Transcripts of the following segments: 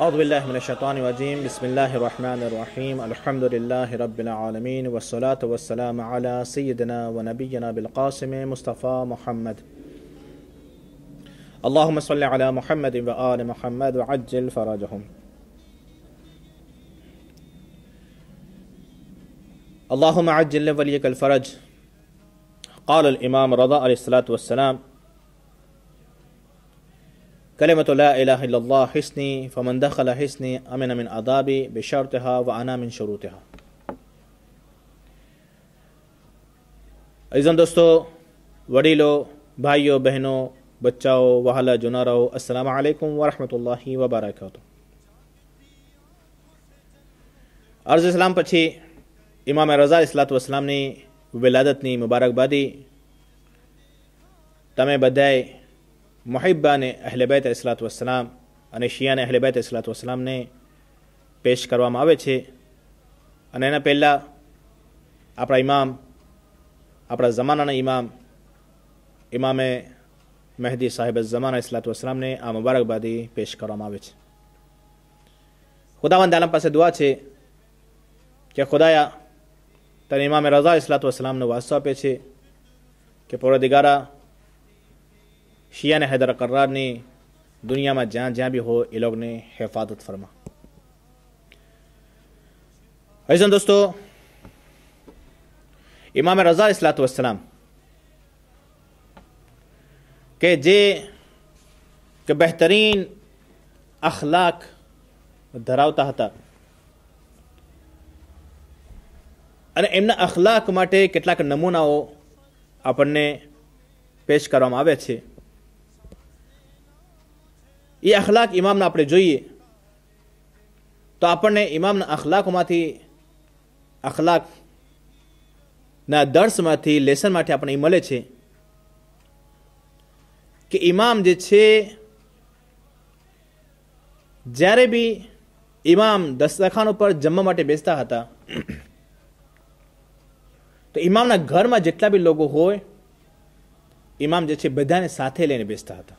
أعوذ بالله من الشيطان الرجيم بسم الله الرحمن الرحيم الحمد لله رب العالمين والصلاة والسلام على سيدنا ونبينا بالقاسم مصطفى محمد اللهم صل على محمد وآل محمد وعجل فرجهم اللهم عجل لوليك الفرج قال الإمام رضا عليه الصلاة والسلام کلمۃ لا الہ الا اللہ حسنی فمن دخل حسنی امن من عذابی بشرتها وانا من شروطها عزم دوستو وڈیلو بھائیو بہنو بچاؤ وحلا جنا رہو السلام علیکم ورحمۃ اللہ وبرکاتہ عرض اسلام پچھی امام رضا اسلات وسلام نے ولادت نی مبارک بادی تمہیں بدائے મહિબાને અહલેબૈત અસલાત વસલામ અને શિયાને અહલેબૈત ઇસ્લાત વસલામને પેશ કરવામાં આવે છે અને એના પહેલાં આપણા ઇમામ આપણા જમાનાના ઇમામ ઇમામે મહેદી સાહેબ જમાના ઇસ્લાત વસલામને આ મુબારકબાદી પેશ કરવામાં આવે છે ખુદાવંદ આલમ પાસે દુઆ છે કે ખુદાયા તને ઇમામે રઝા ઇસ્લાત વસલામનો વાસો આપે છે કે પોરદિગારા شیعہ نے حیدر قرار نے دنیا میں جہاں جہاں بھی ہو یہ لوگ نے حفاظت فرما ایسن دوستو امام رضا اسلات وسلام کہ جے کہ بہترین اخلاق دھراوتا ہتا અને એમના અખલાક માટે કેટલાક નમૂનાઓ આપણને પેશ કરવામાં આવ્યા છે એ અખલાક ઇમામને આપણે જોઈએ તો આપણને ઇમામના અખલાકમાંથી અખલાકના દર્શમાંથી લેસનમાંથી આપણને એ મળે છે કે ઇમામ જે છે જ્યારે બી ઇમામ દસ્તાખાન ઉપર જમવા માટે બેસતા હતા તો ઇમામના ઘરમાં જેટલા બી લોકો હોય ઇમામ જે છે બધાને સાથે લઈને બેસતા હતા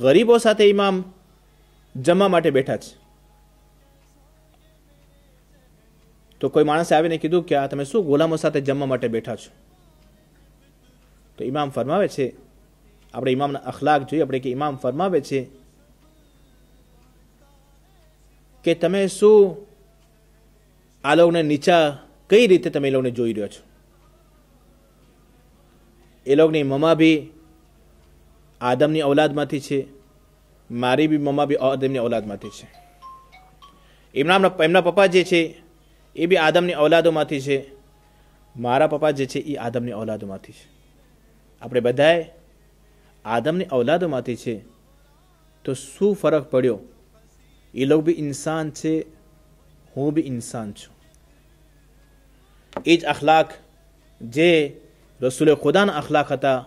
ગરીબો સાથે ઇમામ જમવા માટે બેઠા છે તો કોઈ માણસે આવીને કીધું કે આ તમે શું ગુલામો સાથે જમવા માટે બેઠા છો તો ઇમામ ફરમાવે છે આપણે ઇમામના અખલાક જોઈએ આપણે કે ઇમામ ફરમાવે છે કે તમે શું આ લોકોને નીચા કઈ રીતે તમે એ લોકોને જોઈ રહ્યો છો એ લોકોની મમા બી આદમની ઔલાદમાંથી છે મારી બી મમ્મા બી આદમની ઔલાદમાંથી છે એમના એમના પપ્પા જે છે એ બી આદમની ઔલાદોમાંથી છે મારા પપ્પા જે છે એ આદમની ઔલાદોમાંથી છે આપણે બધાએ આદમની ઔલાદોમાંથી છે તો શું ફરક પડ્યો એ લોકો બી ઇન્સાન છે હું બી ઇન્સાન છું એ જ અખલાક જે રસૂલ ખુદાના અખલાક હતા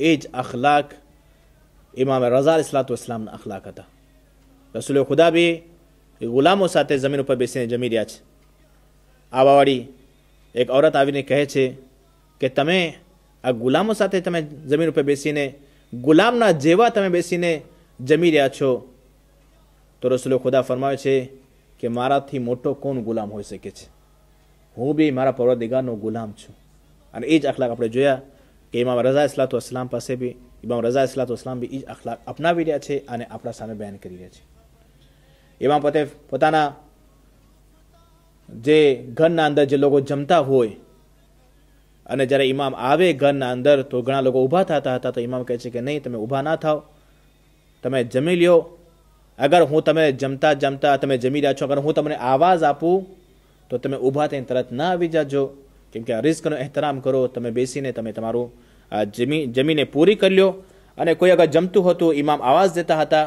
اخلاق امام رضا علیہ السلام اسلام اخلاق تھا رسول خدا بھی گلاموں پر آبا واری ایک تمہیں زمین پر بیسی نے گلام جیو تم بیسی نے تو رسول خدا چھے کہ مارا تھی موٹو کون ہوئی سکے ہوں بھی میرا پورا دار گلام چھولاقیا કે ઇમામ રઝા ઇસ્લાતુ અસ્લામ પાસે બી ઇમામ રઝા ઇસ્લાતુ અસ્લામ બી એ જ અખલાક અપનાવી રહ્યા છે અને આપણા સામે બેન કરી રહ્યા છે એમાં પોતે પોતાના જે ઘરના અંદર જે લોકો જમતા હોય અને જ્યારે ઇમામ આવે ઘરના અંદર તો ઘણા લોકો ઊભા થતા હતા તો ઇમામ કહે છે કે નહીં તમે ઊભા ના થાઓ તમે જમી લ્યો અગર હું તમે જમતા જમતા તમે જમી રહ્યા છો અગર હું તમને આવાજ આપું તો તમે ઊભા થઈને તરત ના આવી જાજો કેમ કે આ રિસ્કનો એહતરામ કરો તમે બેસીને તમે તમારું જમીન જમીને પૂરી કરી લો અને કોઈ અગર જમતું હતું ઇમામ આવાજ દેતા હતા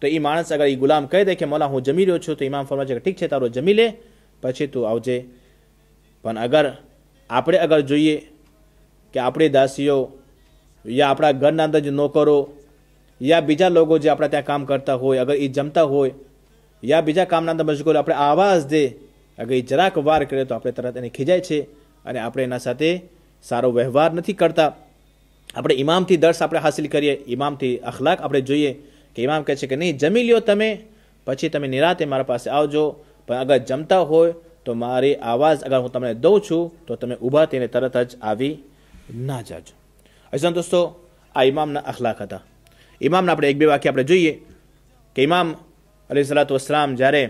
તો એ માણસ અગર એ ગુલામ કહી દે કે મોલા હું જમી રહ્યો છું તો ઇમામ ફરમાવે છે કે ઠીક છે તારો જમી લે પછી તું આવજે પણ અગર આપણે અગર જોઈએ કે આપણી દાસીઓ યા આપણા ઘરના અંદર જે નોકરો યા બીજા લોકો જે આપણા ત્યાં કામ કરતા હોય અગર એ જમતા હોય યા બીજા કામના અંદર મશગુલ આપણે આવાજ દે અગર એ જરાક વાર કરે તો આપણે તરત એને ખીજાય છે اپنے سارا ویوہار نہیں کرتا امام دس ہاسل کریے امام اخلاق اپنے جئیے کہ امام کہ نہیں جمی لو تم پچھلے تم ناسے آجو پہ اگر جمتا ہوگی آواز اگر دوں چھ تو تم ابا ترتوں دستوں آ امام اخلاق تھا ایک واکے کہ امام علی سلط وسلام جائے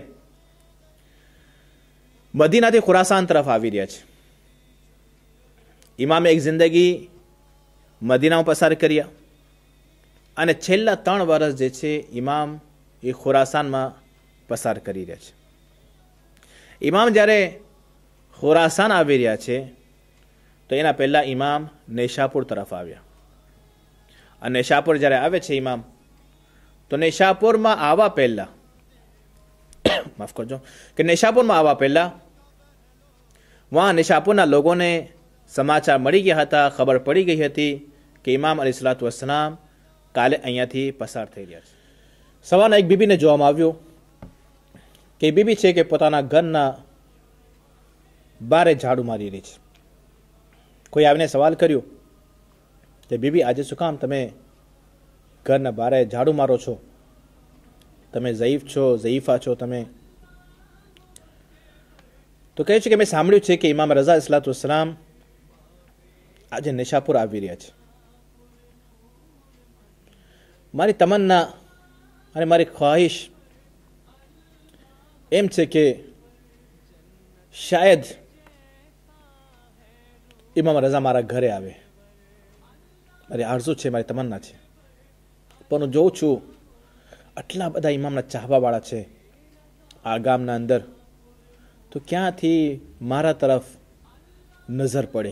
مدینا خوراسان طرف آئیے ઇમામે એક જિંદગી મદીનામાં પસાર કર્યા અને છેલ્લા ત્રણ વર્ષ જે છે ઇમામ એ ખોરાસાનમાં પસાર કરી રહ્યા છે ઇમામ જ્યારે ખોરાસાન આવી રહ્યા છે તો એના પહેલાં ઇમામ નેશાપુર તરફ આવ્યા અને નેશાપુર જ્યારે આવે છે ઇમામ તો નેશાપુરમાં આવવા પહેલાં માફ કરજો કે નેશાપુરમાં આવવા પહેલાં વહાં નિશાપુરના લોકોને સમાચાર મળી ગયા હતા ખબર પડી ગઈ હતી કે ઇમામ અલી સલાત વસલામ કાલે અહીંયાથી પસાર થઈ રહ્યા છે સવારના એક બીબીને જોવામાં આવ્યો કે બીબી છે કે પોતાના ઘરના બારે ઝાડુ મારી રહી છે કોઈ આવીને સવાલ કર્યો કે બીબી આજે શું કામ તમે ઘરના બારે ઝાડુ મારો છો તમે ઝયીફ છો ઝયીફા છો તમે તો કહે છે કે મેં સાંભળ્યું છે કે ઇમામ રઝા ઇસ્લાત વસલામ આજે નિશાપુર આવી રહ્યા છે મારી તમન્ના અને મારી ખ્વાહિશ એમ છે કે શાયદ ઇમામ રજા મારા ઘરે આવે મારી આરઝુ છે મારી તમન્ના છે પણ હું જોઉં છું આટલા બધા ઇમામના ચાહવાવાળા છે આ ગામના અંદર તો ક્યાંથી મારા તરફ નજર પડે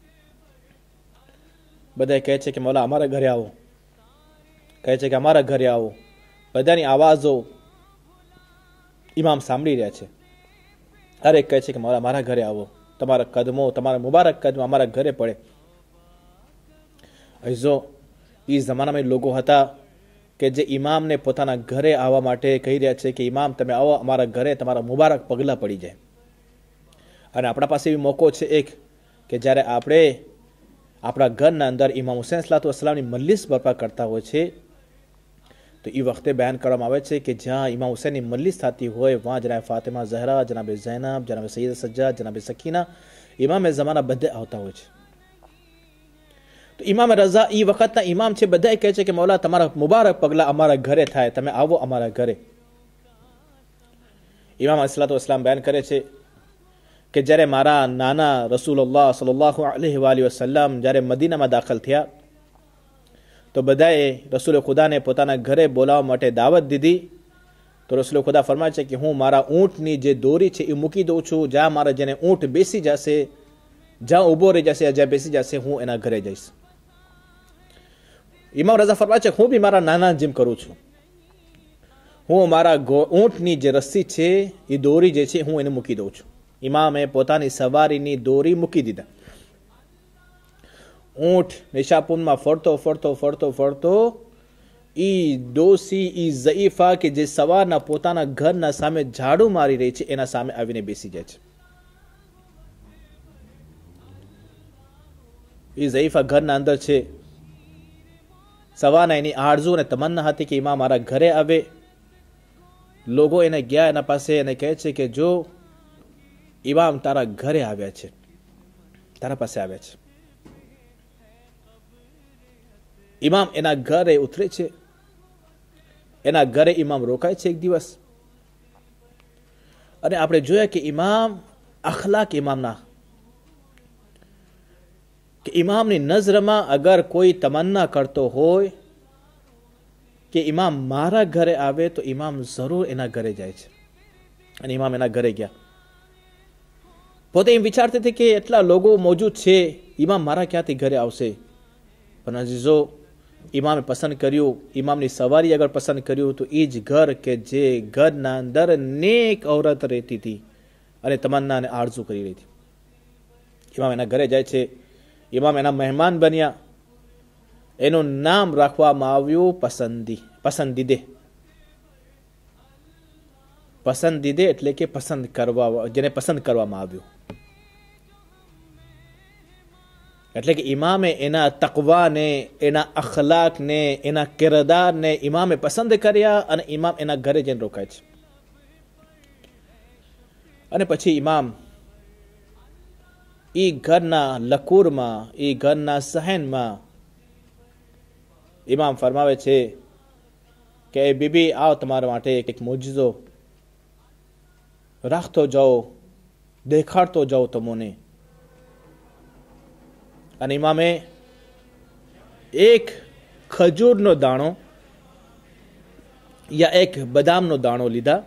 બધા કહે છે કે મોલા અમારા ઘરે આવો કહે છે કે અમારા ઘરે આવો બધાની આવાજો ઇમામ સાંભળી રહ્યા છે હરેક કહે છે કે મોલા મારા ઘરે આવો તમારા કદમો તમારા મુબારક કદમો અમારા ઘરે પડે અહીઝો એ જમાનામાં લોકો હતા કે જે ઇમામને પોતાના ઘરે આવવા માટે કહી રહ્યા છે કે ઇમામ તમે આવો અમારા ઘરે તમારા મુબારક પગલાં પડી જાય અને આપણા પાસે એવી મોકો છે એક કે જ્યારે આપણે આપણા ઘરના અંદર ઇમામ હુસેન સલાતુ વસલામની મજલિસ બરપા કરતા હોય છે તો એ વખતે બયાન કરવામાં આવે છે કે જ્યાં ઇમામ હુસેનની મજલિસ થતી હોય વાં જનાબ ફાતેમા ઝહરા જનાબે ઝૈનબ જનાબે સૈયદ સજ્જા જનાબે સકીના ઇમામે જમાના બધે આવતા હોય છે તો ઇમામ રઝા એ વખતના ઇમામ છે બધા કહે છે કે મૌલા તમારા મુબારક પગલાં અમારા ઘરે થાય તમે આવો અમારા ઘરે ઇમામ અસલાતો ઇસ્લામ બયાન કરે છે કે જ્યારે મારા નાના રસૂલલ્લાહ સલાહ અલહ વાલી વસલમ જ્યારે મદીનામાં દાખલ થયા તો બધાએ રસૂલ ખુદાને પોતાના ઘરે બોલાવવા માટે દાવત દીધી તો રસૂલ ખુદા ફરમાય છે કે હું મારા ઊંટની જે દોરી છે એ મૂકી દઉં છું જ્યાં મારા જેને ઊંટ બેસી જશે જ્યાં ઊભો રહી જશે જ્યાં બેસી જશે હું એના ઘરે જઈશ ઇમામ રજા ફરમાય છે હું બી મારા નાના જેમ કરું છું હું મારા ઊંટની જે રસ્સી છે એ દોરી જે છે હું એને મૂકી દઉં છું ઇમામે પોતાની સવારીની દોરી મૂકી દીધા ઊંઠ નિશાપુનમાં ફરતો ફરતો ફરતો ફરતો ઈ દોસી ઈ ઝઈફા કે જે સવારના પોતાના ઘરના સામે ઝાડુ મારી રહી છે એના સામે આવીને બેસી જાય છે ઈ ઝઈફા ઘરના અંદર છે સવારના એની આરઝુ અને તમન્ના હતી કે એમાં મારા ઘરે આવે લોકો એને ગયા એના પાસે એને કહે છે કે જો ઇમામ તારા ઘરે આવ્યા છે તારા પાસે આવ્યા છે ઇમામ એના ઘરે ઉતરે છે એના ઘરે ઇમામ રોકાય છે એક દિવસ અને આપણે જોયા કે ઇમામ અખલાક ઇમામના કે ઇમામની નજરમાં અગર કોઈ તમન્ના કરતો હોય કે ઇમામ મારા ઘરે આવે તો ઇમામ જરૂર એના ઘરે જાય છે અને ઇમામ એના ઘરે ગયા પોતે એમ વિચારતી હતી કે એટલા લોકો મોજૂદ છે ઇમામ મારા ક્યાંથી ઘરે આવશે પણ અજીઝો ઇમામે પસંદ કર્યું ઇમામની સવારી આગળ પસંદ કર્યું તો એ જ ઘર કે જે ઘરના અંદર નેક ઔરત રહેતી હતી અને તમન્નાને આરજુ કરી રહી હતી ઇમામ એના ઘરે જાય છે ઇમામ એના મહેમાન બન્યા એનું નામ રાખવામાં આવ્યું પસંદી પસંદીદે પસંદીદે એટલે કે પસંદ કરવા જેને પસંદ કરવામાં આવ્યું એટલે કે ઇમામે એના તકવાને એના અખલાકને એના કિરદારને ઇમામે પસંદ કર્યા અને ઇમામ એના ઘરે જઈને રોકાય છે અને પછી ઇમામ એ ઘરના લકૂરમાં એ ઘરના સહેનમાં ઇમામ ફરમાવે છે કે એ બીબી આવો તમારા માટે એક મોજીજો રાખતો જાઓ દેખાડતો જાઓ તમને અને એમાં મેં એક ખજૂરનો દાણો યા એક બદામનો દાણો લીધા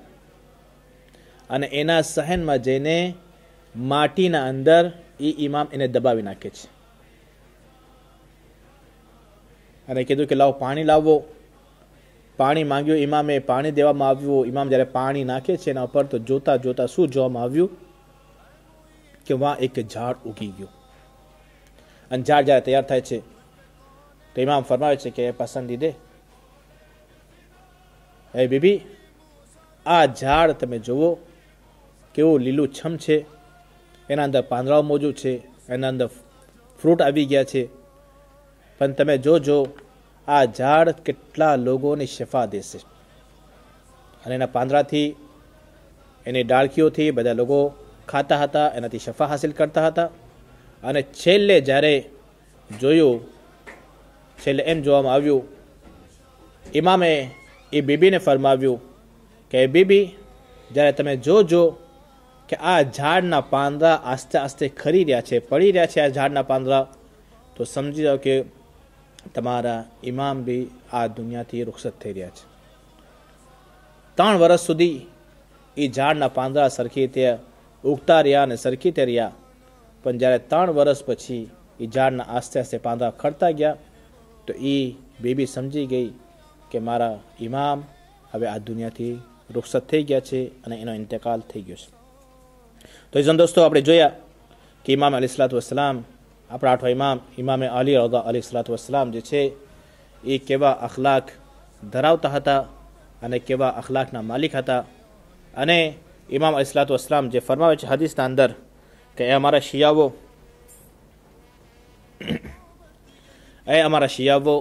અને એના સહેનમાં જઈને માટીના અંદર એ ઇમામ એને દબાવી નાખે છે અને કીધું કે લાવો પાણી લાવો પાણી માંગ્યું ઇમામે પાણી દેવામાં આવ્યું ઇમામ જ્યારે પાણી નાખે છે એના ઉપર તો જોતા જોતા શું જોવામાં આવ્યું કે વાં એક ઝાડ ઉગી ગયું અને ઝાડ જ્યારે તૈયાર થાય છે તો ઇમામ ફરમાવે છે કે એ દે હે બીબી આ ઝાડ તમે જુઓ કેવું લીલું છમ છે એના અંદર પાંદડાઓ મોજું છે એના અંદર ફ્રૂટ આવી ગયા છે પણ તમે જોજો આ ઝાડ કેટલા લોકોની શફા દેશે અને એના પાંદડાથી એની ડાળખીઓથી બધા લોકો ખાતા હતા એનાથી શફા હાસિલ કરતા હતા અને છેલ્લે જ્યારે જોયું છેલ્લે એમ જોવામાં આવ્યું ઇમામે એ બીબીને ફરમાવ્યું કે બીબી જ્યારે તમે જોજો કે આ ઝાડના પાંદડા આસ્તે આસ્તે ખરી રહ્યા છે પડી રહ્યા છે આ ઝાડના પાંદડા તો સમજી જાઓ કે તમારા ઇમામ બી આ દુનિયાથી રુખસત થઈ રહ્યા છે ત્રણ વર્ષ સુધી એ ઝાડના પાંદડા સરખી રીતે ઉગતા રહ્યા અને સરખી રહ્યા پہ تر ورس پچھلے یہ جاڑنا آستے آستے پندرہ کڑتا گیا تو یہ بی سمجھی گئی کہ مرا امام ہاں آ دنیا رُخصت تھئی گیا ہے انتقال تھی گیس تو دوستوں اپنے جویا کہ امام علی سلاد وسلام اپنا آٹھ ایمام امام علی الی سلاد وسلام ہے یہ کھو اخلاق دروتا تھا کہ اخلاق ملک علی سلاد وسلام جو فرمے حادیسر کہ اے ہمارا شیعہ وہ اے ہمارا شیعہ وہ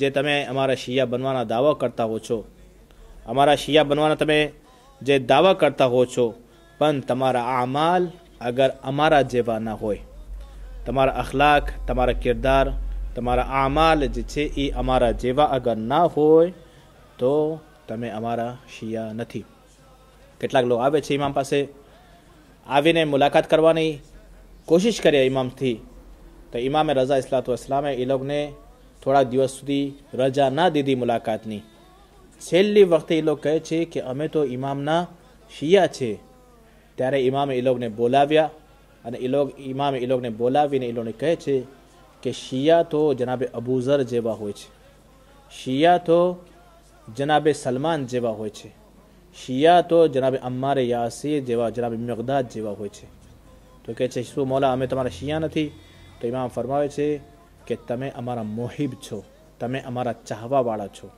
جے تمہیں ہمارا شیعہ بنوانا دعویٰ کرتا ہو چھو ہمارا شیعہ بنوانا تمہیں جے دعویٰ کرتا ہو چھو پن تمہارا اعمال اگر ہمارا جیوا نہ ہوئے تمہارا اخلاق تمہارا کردار تمہارا اعمال جے چھے ای ہمارا جیوا اگر نہ ہوئے تو تمہیں ہمارا شیعہ نہ تھی کتلاک لوگ آوے چھے امام پاسے આવીને મુલાકાત કરવાની કોશિશ કરીએ ઇમામથી તો ઇમામે રજા ઇસ્લાતુ ઇસ્લામે એ લોકોને થોડા દિવસ સુધી રજા ના દીધી મુલાકાતની છેલ્લી વખતે એ લોકો કહે છે કે અમે તો ઇમામના શિયા છે ત્યારે ઇમામે એ લોકોને બોલાવ્યા અને એ લોકો ઇમામે એ લોકોને બોલાવીને એ લોકોને કહે છે કે શિયા તો જનાબે અબુઝર જેવા હોય છે શિયા તો જનાબે સલમાન જેવા હોય છે شیعہ تو جناب امار یاسیر جناب مقداد میگداد ہوئے تو کہے چھے سو مولا تمہارا شیعہ نہ تھی تو امام فرماوے چھے کہ تمہیں امارا محب چھو تمہیں امارا چہوا والا چھو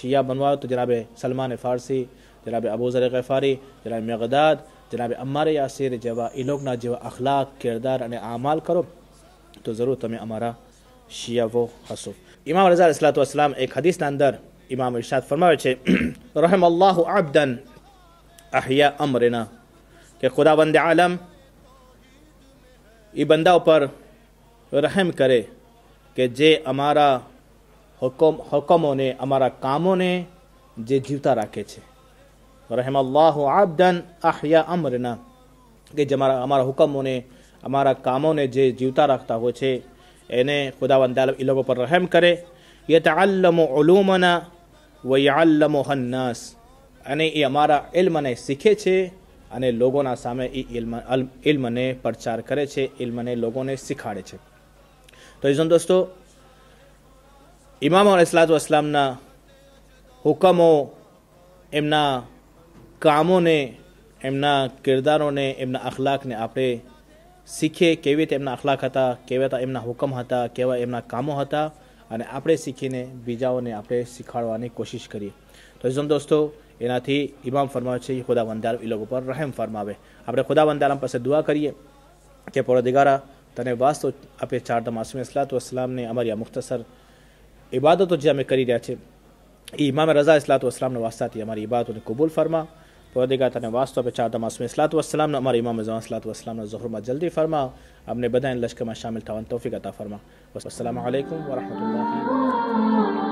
شیعہ بنوائے تو جناب سلمان فارسی جناب ابو ذر غفاری جناب مقداد جناب امار یاسیر جہاں ایلوک اخلاق کردار انمال کرو تو ضرور تمہیں امارا شیعہ وہ ہسو امام رضا علیہ السلام ایک حدیث اندر امام ارشاد فرمے چھے رحم اللہ آبدن احیاء امرنا کہ خدا بند عالم ای بندہ اوپر رحم کرے کہ جے امارا حکموں نے امارا کاموں نے جے جیوتا راکے چھے رحم اللہ آبدن احیاء امرنا کہ جے امارا حکموں نے امارا کاموں نے جے جیوتا راکتا ہو چھے ہونے خدا بند عالم وندے لوگوں پر رحم کرے یتعلم علومنا વયાલ્લમોહન્નાસ અને એ અમારા ઇલ્મને શીખે છે અને લોકોના સામે એ ઇલ્મ ઇલ્મને પ્રચાર કરે છે ઇલ્મને લોકોને શીખાડે છે તો ઇઝન દોસ્તો ઇમામ અસલાત વસલામના હુકમો એમના કામોને એમના કિરદારોને એમના અખલાકને આપણે શીખીએ કેવી રીતે એમના અખલાક હતા કેવા હતા એમના હુકમ હતા કેવા એમના કામો હતા اپنے سیکھی نے بجاؤں نے اپنے سیکھاڑا کوشش کریے تو دوستوں یہاں فرمے یہ خدا وند یہ پر رہم فرمے اپنے خدا وند آم پاس دعا کریے کہ پوڑا دیگارا تین واسطے اپی چار دم آسم اسلط و اسلام نے امریا مختصر عبادت جو ام کر رہے ہیں امام رضا اسلط و اسلام واسطہ تھی امر عبادتوں نے قبول فرم پودی کا واسطوں پہ چار اصلاحت وسلم ہمارے امام زمان مضمان اسلط وسلمہ ظہرما جلدی فرما اپنے بدائن لشکر میں شامل تھا توفیق عطا فرما السلام علیکم ورحمۃ اللہ